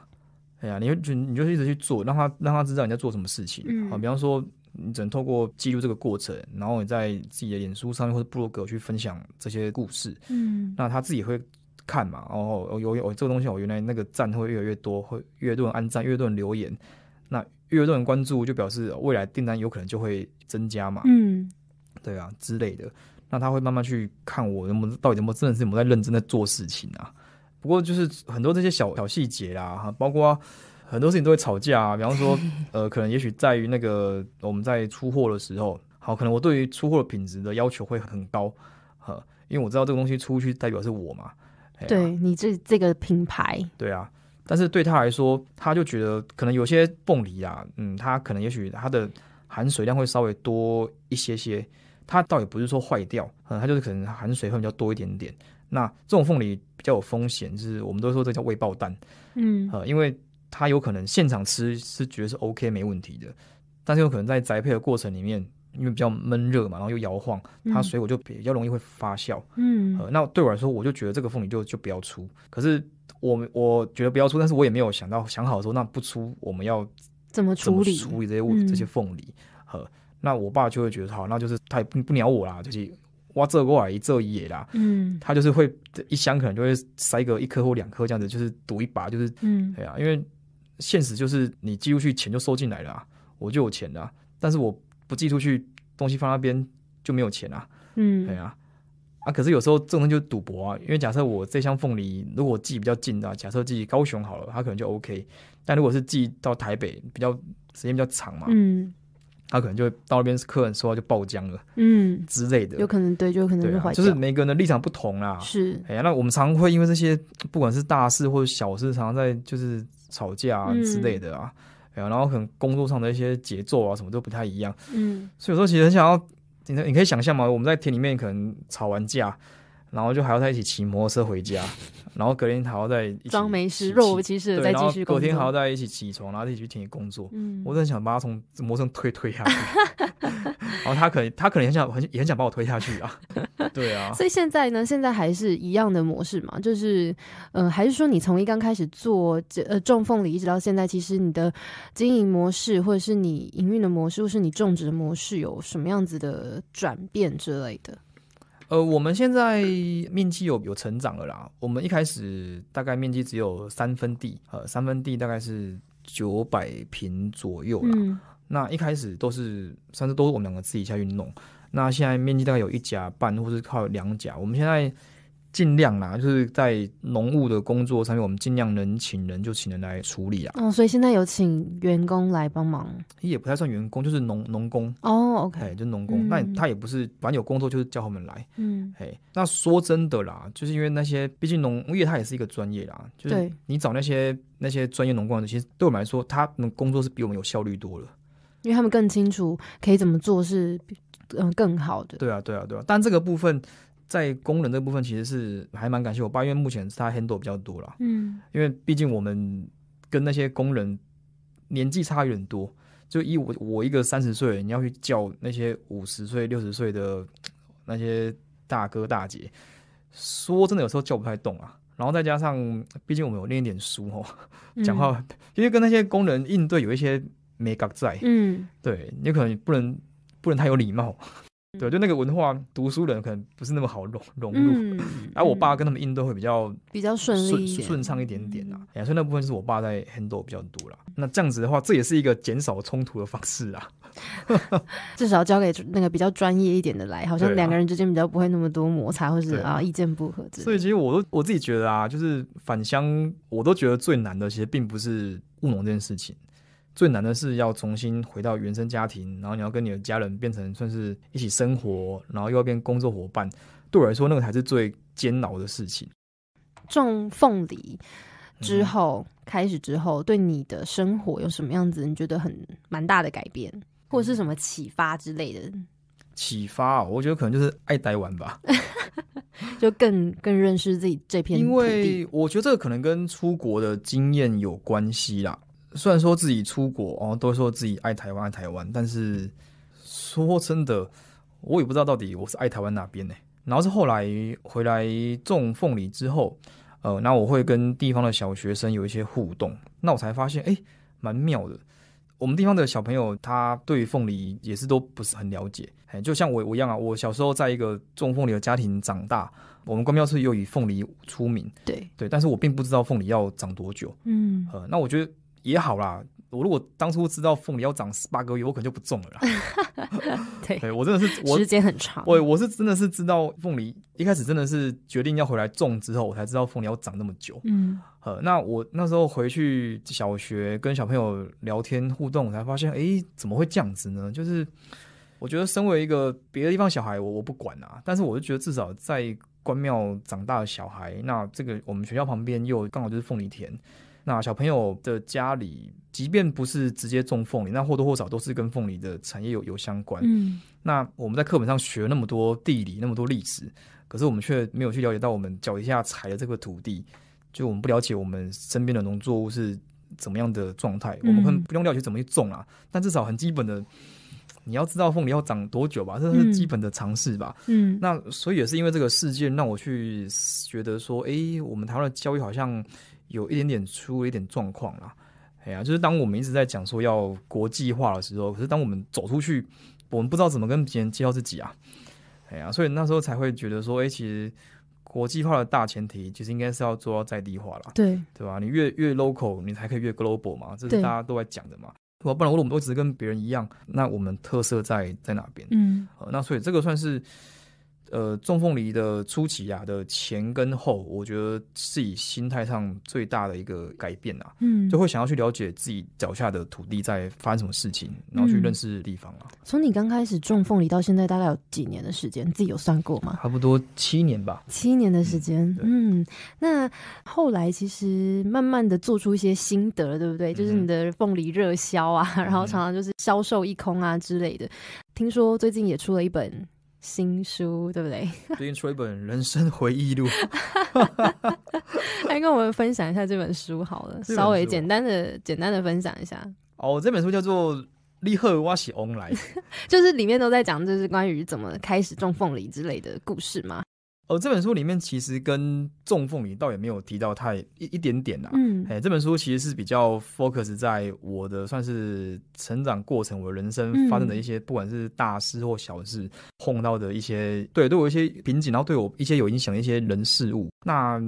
哎呀，你就你就一直去做，让他让他知道你在做什么事情。好，比方说，你只能透过记录这个过程，然后你在自己的脸书上面或者部落格去分享这些故事。嗯，那他自己会看嘛？哦，有有我这个东西，我原来那个赞会越来越多，会越多人按赞，越多人留言，那越多人关注，就表示未来订单有可能就会增加嘛？嗯，对啊之类的。那他会慢慢去看我不能到底不能真的是我在认真的做事情啊。不过就是很多这些小小细节啦，哈，包括很多事情都会吵架。啊。比方说，呃，可能也许在于那个我们在出货的时候，好，可能我对于出货的品质的要求会很高，哈，因为我知道这个东西出去代表是我嘛，对你这这个品牌，对啊。但是对他来说，他就觉得可能有些凤梨啊，嗯，他可能也许它的含水量会稍微多一些些，它倒也不是说坏掉，嗯，它就是可能含水分比较多一点点。那这种凤梨。比较有风险，就是我们都说这叫未爆弹，嗯因为它有可能现场吃是觉得是 OK 没问题的，但是有可能在宅配的过程里面，因为比较闷热嘛，然后又摇晃，它水果就比较容易会发酵，嗯，呃，那对我来说，我就觉得这个凤梨就就不要出，可是我我觉得不要出，但是我也没有想到想好说那不出，我们要怎么怎么处理这些物、这些凤梨？那我爸就会觉得好，那就是他也不鸟我啦，就是。挖这过来一这野啦，嗯，他就是会一箱可能就会塞个一颗或两颗这样子，就是赌一把，就是嗯，对啊，因为现实就是你寄出去钱就收进来了，我就有钱了，但是我不寄出去东西放那边就没有钱了，嗯，对啊，啊可是有时候这种就赌博啊，因为假设我这箱凤梨如果寄比较近的，假设寄高雄好了，它可能就 OK，但如果是寄到台北比较时间比较长嘛，嗯。他可能就会到那边，客人说话就爆浆了，嗯之类的，有可能对，就有可能是就是每个人的立场不同啦，是，哎呀，那我们常会因为这些，不管是大事或者小事，常在就是吵架之类的啊，哎呀，然后可能工作上的一些节奏啊，什么都不太一样，嗯，所以有时候其实很想要，你你可以想象嘛，我们在田里面可能吵完架。然后就还要在一起骑摩托车回家，然后葛天豪在装没事，若无其事的在继续工作。葛天豪在一起起床，然后一起去野工作。嗯，我真的想把他从摩托上推推下去。然后他可能他可能很想很也很想把我推下去啊。对啊。所以现在呢，现在还是一样的模式嘛？就是，嗯，还是说你从一刚开始做这呃种凤梨一直到现在，其实你的经营模式或者是你营运的模式或是你种植的模式有什么样子的转变之类的？呃，我们现在面积有有成长了啦。我们一开始大概面积只有三分地，呃，三分地大概是九百平左右啦。那一开始都是算是都是我们两个自己下去弄。那现在面积大概有一甲半，或是靠两甲。我们现在。尽量啦，就是在农务的工作上面，我们尽量能请人就请人来处理啊。嗯，所以现在有请员工来帮忙，也不太算员工，就是农农工哦。OK，就农工，那他也不是反正有工作就是叫他们来。嗯，哎，那说真的啦，就是因为那些毕竟农业他也是一个专业啦，就是你找那些那些专业农工，其实对我们来说，他们工作是比我们有效率多了，因为他们更清楚可以怎么做是嗯更好的。对啊，对啊，对啊，但这个部分。在工人这部分，其实是还蛮感谢我爸，因为目前是他 handle 比较多了。嗯，因为毕竟我们跟那些工人年纪差有点多，就以我我一个三十岁，你要去叫那些五十岁、六十岁的那些大哥大姐，说真的，有时候叫不太动啊。然后再加上，毕竟我们有念一点书，哦，讲话因为跟那些工人应对有一些没格在。嗯，对你可能不能不能太有礼貌。对，就那个文化，读书人可能不是那么好融 融入，而我爸跟他们印度会比较比较顺顺顺畅一点点啦。所以那部分是我爸在 handle 比较多啦。那这样子的话，这也是一个减少冲突的方式啊，至少交给那个比较专业一点的来，好像两个人之间比较不会那么多摩擦，或是啊意见不合。所以其实我都我自己觉得啊，就是返乡，我都觉得最难的其实并不是务农这件事情。最难的是要重新回到原生家庭，然后你要跟你的家人变成算是一起生活，然后又要变工作伙伴。对我来说，那个才是最煎熬的事情。种凤梨之后开始之后，对你的生活有什么样子？你觉得很蛮大的改变，或是什么启发之类的？启发，我觉得可能就是爱呆玩吧，就更更认识自己这片。因为我觉得这个可能跟出国的经验有关系啦。虽然说自己出国哦，都说自己爱台湾爱台湾，但是说真的，我也不知道到底我是爱台湾哪边呢。然后是后来回来种凤梨之后，呃，那我会跟地方的小学生有一些互动，那我才发现，哎，蛮妙的。我们地方的小朋友他对凤梨也是都不是很了解，哎，就像我我一样啊，我小时候在一个种凤梨的家庭长大，我们光庙是又以凤梨出名，对对，但是我并不知道凤梨要长多久，嗯，呃，那我觉得。也好啦，我如果当初知道凤梨要长十八个月，我可能就不种了啦。对，我真的是，我时间很长。我我是真的是知道凤梨一开始真的是决定要回来种之后，我才知道凤梨要长那么久。嗯，呃，那我那时候回去小学跟小朋友聊天互动，我才发现，哎，怎么会这样子呢？就是我觉得身为一个别的地方小孩，我我不管啊，但是我就觉得至少在关庙长大的小孩，那这个我们学校旁边又刚好就是凤梨田。那小朋友的家里，即便不是直接种凤梨，那或多或少都是跟凤梨的产业有有相关。嗯，那我们在课本上学那么多地理，那么多历史，可是我们却没有去了解到我们脚底下踩的这个土地，就我们不了解我们身边的农作物是怎么样的状态。我们可能不用了解怎么去种啊，但至少很基本的，你要知道凤梨要长多久吧，这是基本的常识吧。嗯，那所以也是因为这个事件，让我去觉得说，哎，我们台湾的教育好像。有一点点出了一点状况啦，哎呀，就是当我们一直在讲说要国际化的时候，可是当我们走出去，我们不知道怎么跟别人介绍自己啊，哎呀，所以那时候才会觉得说，哎，其实国际化的大前提，其实应该是要做到在地化了，对对吧？你越越 local，你才可以越 global 嘛，这是大家都在讲的嘛，对吧？不然我们都只是跟别人一样，那我们特色在在哪边？嗯，那所以这个算是。呃，种凤梨的初期呀的前跟后，我觉得是以心态上最大的一个改变啊，嗯，就会想要去了解自己脚下的土地在发生什么事情，然后去认识地方啊。从你刚开始种凤梨到现在，大概有几年的时间，自己有算过吗？差不多七年吧。七年的时间，嗯，那后来其实慢慢的做出一些心得，对不对？就是你的凤梨热销啊，然后常常就是销售一空啊之类的。听说最近也出了一本。新书对不对？最近出一本人生回忆录，来 跟我们分享一下这本书好了，稍微简单的简单的分享一下。哦，这本书叫做《立贺瓦西翁来》，就是里面都在讲，就是关于怎么开始种凤梨之类的故事嘛。哦，这本书里面其实跟仲凤麟倒也没有提到太一一点点啦。嗯，哎，这本书其实是比较 focus 在我的算是成长过程，我人生发生的一些不管是大事或小事，碰到的一些对，对我一些瓶颈，然后对我一些有影响的一些人事物。那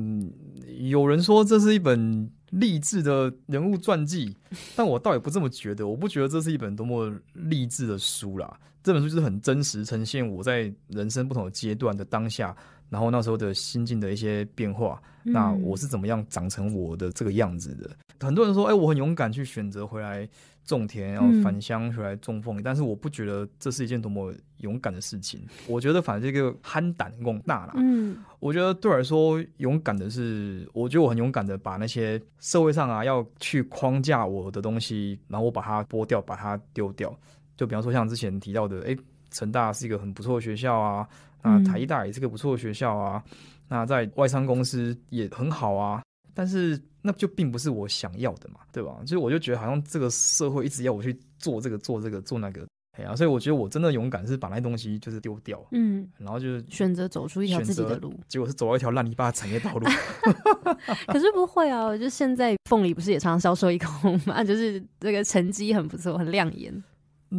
有人说这是一本励志的人物传记，但我倒也不这么觉得，我不觉得这是一本多么励志的书啦。这本书就是很真实呈现我在人生不同的阶段的当下。然后那时候的心境的一些变化，那我是怎么样长成我的这个样子的？很多人说，哎，我很勇敢去选择回来种田，然后返乡回来种凤。但是我不觉得这是一件多么勇敢的事情。我觉得反是一个憨胆更大啦。嗯，我觉得对我来说，勇敢的是，我觉得我很勇敢的把那些社会上啊要去框架我的东西，然后我把它剥掉，把它丢掉。就比方说像之前提到的，哎，成大是一个很不错的学校啊。那台大也是个不错的学校啊，那在外商公司也很好啊，但是那就并不是我想要的嘛，对吧？所以我就觉得好像这个社会一直要我去做这个做这个做那个，哎呀，所以我觉得我真的勇敢是把那东西就是丢掉，嗯，然后就是选择走出一条自己的路，结果是走了一条烂泥巴产业道路。可是不会啊，就现在凤梨不是也常常销售一空嘛，就是这个成绩很不错，很亮眼。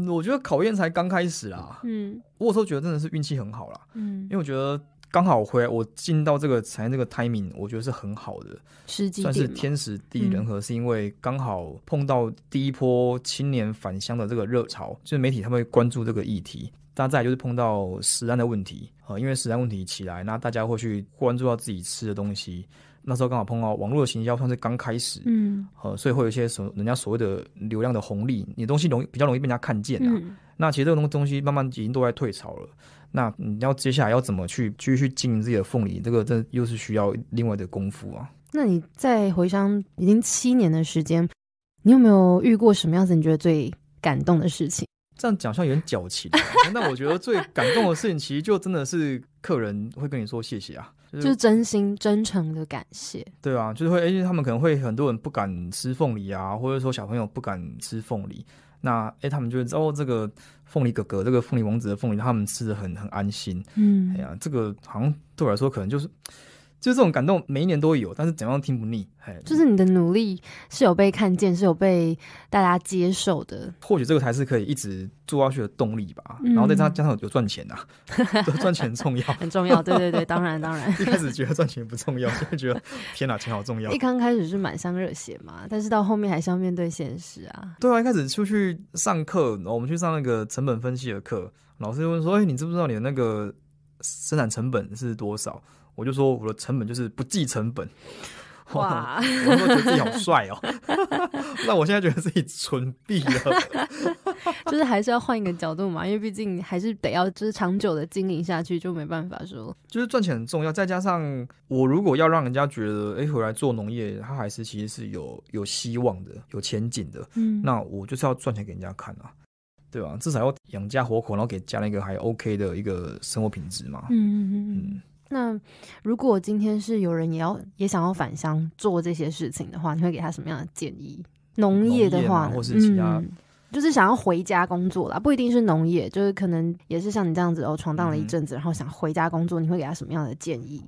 我觉得考验才刚开始啊。嗯，我有时候觉得真的是运气很好啦。嗯，因为我觉得刚好回来，我进到这个产业这个 timing，我觉得是很好的，算是天时地利人和，是因为刚好碰到第一波青年返乡的这个热潮，就是媒体他们会关注这个议题，大家再就是碰到食安的问题啊，因为食安问题起来，那大家会去关注到自己吃的东西。那时候刚好碰到网络的行销算是刚开始，嗯，呃，所以会有一些所人家所谓的流量的红利，你的东西容易比较容易被人家看见啊。那其实这个东东西慢慢已经都在退潮了，那你要接下来要怎么去继续经营自己的凤梨？这个这又是需要另外的功夫啊。那你在回乡已经七年的时间，你有没有遇过什么样子你觉得最感动的事情？这样讲像有点矫情。那我觉得最感动的事情，其实就真的是客人会跟你说谢谢啊。就是真心真诚的感谢，对啊，就是会，为他们可能会很多人不敢吃凤梨啊，或者说小朋友不敢吃凤梨，那，哎，他们就会哦，这个凤梨哥哥，这个凤梨王子的凤梨，他们吃的很很安心，嗯，哎呀，这个好像对我来说可能就是。就这种感动，每一年都有，但是怎样听不腻？哎，就是你的努力是有被看见，是有被大家接受的。或许这个才是可以一直做下去的动力吧。然后再加上有赚钱呐，赚钱重要，很重要。对对对，当然当然。一开始觉得赚钱不重要，觉得天哪，钱好重要。一刚开始是满腔热血嘛，但是到后面还是要面对现实啊。对啊，一开始出去上课，我们去上那个成本分析的课，老师问说：“哎，你知不知道你的那个生产成本是多少？”我就说我的成本就是不计成本，哇！我说觉得自己好帅哦，那我现在觉得自己蠢毙了，就是还是要换一个角度嘛，因为毕竟还是得要就是长久的经营下去，就没办法说。就是赚钱很重要，再加上我如果要让人家觉得，哎，回来做农业，他还是其实是有有希望的、有前景的，嗯，那我就是要赚钱给人家看啊，对吧？至少要养家活口，然后给家一个还 OK 的一个生活品质嘛，嗯嗯嗯。那如果今天是有人也要也想要返乡做这些事情的话，你会给他什么样的建议？农业的话，是其嗯，就是想要回家工作啦，不一定是农业，就是可能也是像你这样子哦，闯荡了一阵子，然后想回家工作，你会给他什么样的建议？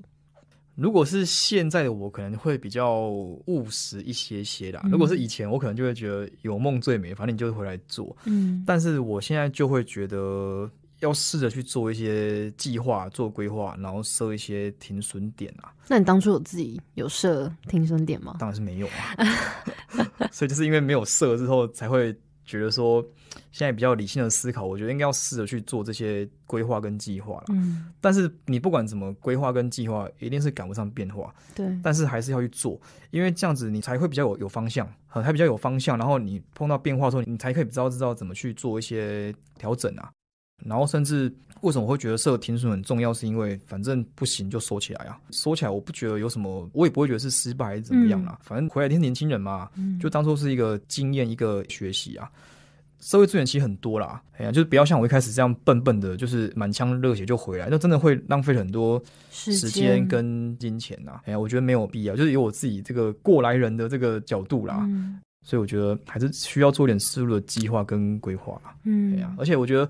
如果是现在的我，可能会比较务实一些些啦。如果是以前，我可能就会觉得有梦最美，反正你就回来做。嗯，但是我现在就会觉得。要试着去做一些计划、做规划，然后设一些停损点啊。那你当初有自己有设停损点吗？当然是没有啊。所以就是因为没有设之后，才会觉得说现在比较理性的思考，我觉得应该要试着去做这些规划跟计划了。嗯，但是你不管怎么规划跟计划，一定是赶不上变化。对，但是还是要去做，因为这样子你才会比较有有方向，还比较有方向。然后你碰到变化的时候，你才可以知道知道怎么去做一些调整啊。然后甚至为什么我会觉得社停损很重要？是因为反正不行就收起来啊，收起来我不觉得有什么，我也不会觉得是失败还是怎么样啦。反正回来这年轻人嘛，就当做是一个经验、一个学习啊。社会资源其实很多啦，哎呀，就是不要像我一开始这样笨笨的，就是满腔热血就回来，那真的会浪费很多时间跟金钱呐。哎呀，我觉得没有必要，就是以我自己这个过来人的这个角度啦，所以我觉得还是需要做一点思路的计划跟规划啦。嗯，哎呀，而且我觉得。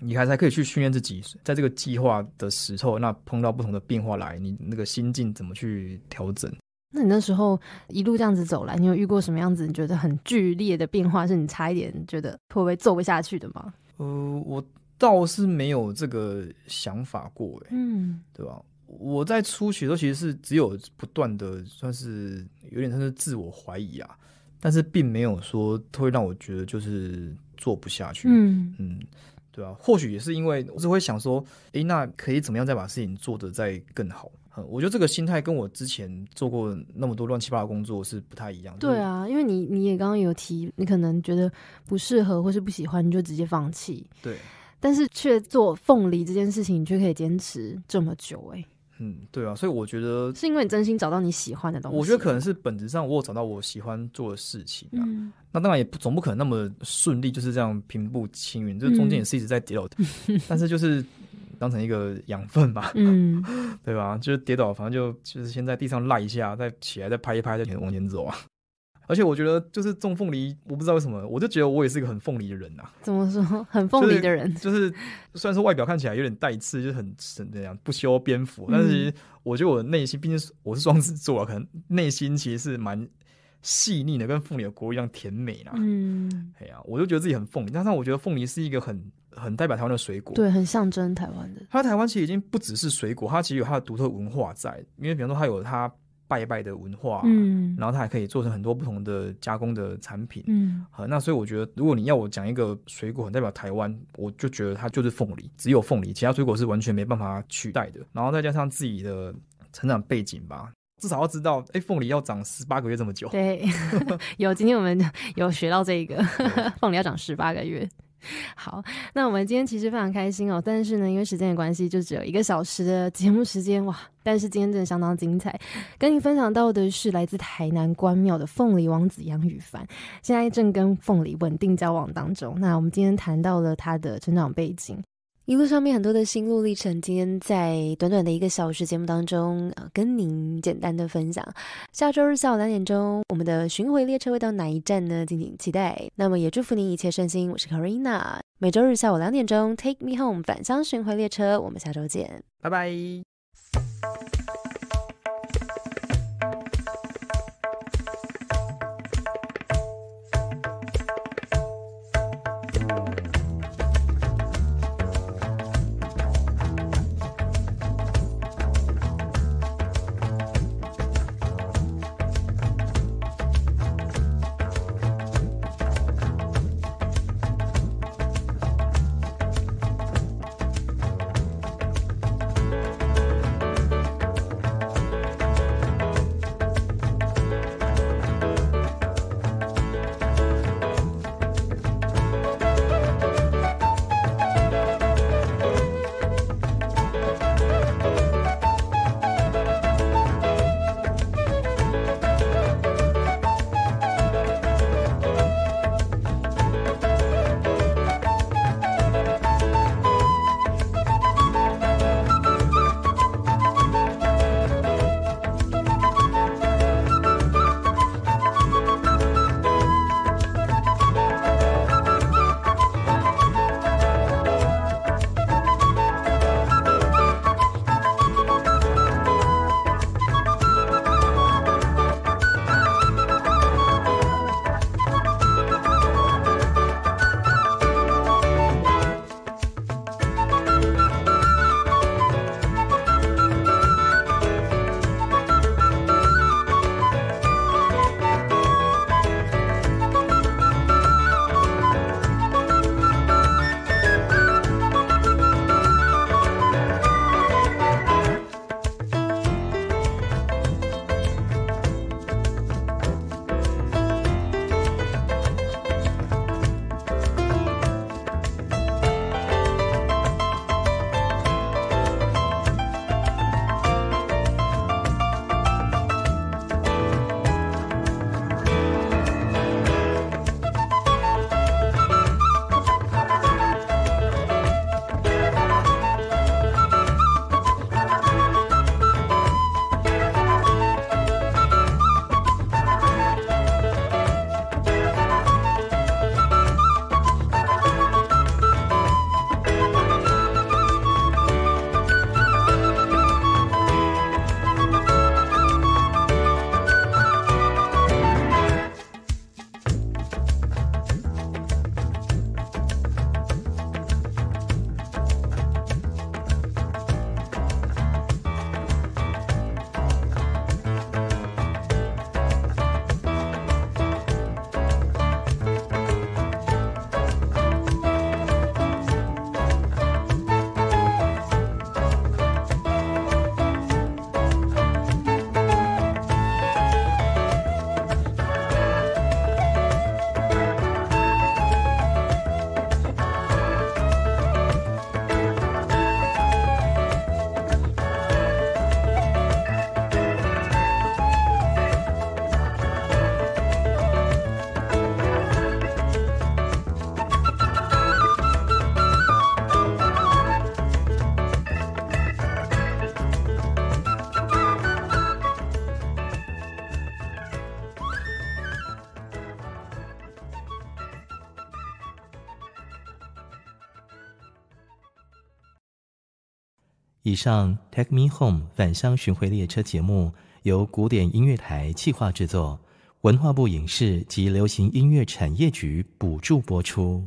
你还才可以去训练自己，在这个计划的时候，那碰到不同的变化来，你那个心境怎么去调整？那你那时候一路这样子走来，你有遇过什么样子你觉得很剧烈的变化，是你差一点觉得会不会做不下去的吗？呃，我倒是没有这个想法过，哎，嗯，对吧？我在初学的时候，其实是只有不断的算是有点算是自我怀疑啊，但是并没有说会让我觉得就是做不下去，嗯嗯。对啊，或许也是因为，我只会想说，诶，那可以怎么样再把事情做得再更好？我觉得这个心态跟我之前做过那么多乱七八糟工作是不太一样的。对啊，因为你你也刚刚有提，你可能觉得不适合或是不喜欢，你就直接放弃。对，但是却做凤梨这件事情，你却可以坚持这么久，诶。嗯，对啊，所以我觉得是因为你真心找到你喜欢的东西。我觉得可能是本质上我有找到我喜欢做的事情啊，那当然也不总不可能那么顺利，就是这样平步青云，就中间也是一直在跌倒，但是就是当成一个养分吧，嗯，对吧？就是跌倒，反正就就是先在地上赖一下，再起来，再拍一拍，再往前走啊。而且我觉得就是种凤梨，我不知道为什么，我就觉得我也是一个很凤梨的人呐。怎么说很凤梨的人？就是虽然说外表看起来有点带刺，就是很怎样不修边幅，但是我觉得我的内心，毕竟我是双子座啊，可能内心其实是蛮细腻的，跟凤梨的果一样甜美啦。嗯，哎呀，我就觉得自己很凤梨。但是我觉得凤梨是一个很很代表台湾的水果，对，很象征台湾的。它台湾其实已经不只是水果，它其实有它的独特文化在，因为比方说它有它。拜拜的文化，嗯，然后它还可以做成很多不同的加工的产品，嗯，好，那所以我觉得，如果你要我讲一个水果很代表台湾，我就觉得它就是凤梨，只有凤梨，其他水果是完全没办法取代的。然后再加上自己的成长背景吧，至少要知道，哎，凤梨要长十八个月这么久。对，有今天我们有学到这个，凤梨要长十八个月。好，那我们今天其实非常开心哦，但是呢，因为时间的关系，就只有一个小时的节目时间哇。但是今天真的相当精彩，跟你分享到的是来自台南关庙的凤梨王子杨宇凡，现在正跟凤梨稳定交往当中。那我们今天谈到了他的成长背景。一路上面很多的心路历程，今天在短短的一个小时节目当中，呃，跟您简单的分享。下周日下午两点钟，我们的巡回列车会到哪一站呢？敬请期待。那么也祝福您一切顺心。我是 Carina，每周日下午两点钟 Take Me Home 返乡巡回列车，我们下周见，拜拜。以上《Take Me Home》返乡巡回列车节目由古典音乐台企划制作，文化部影视及流行音乐产业局补助播出。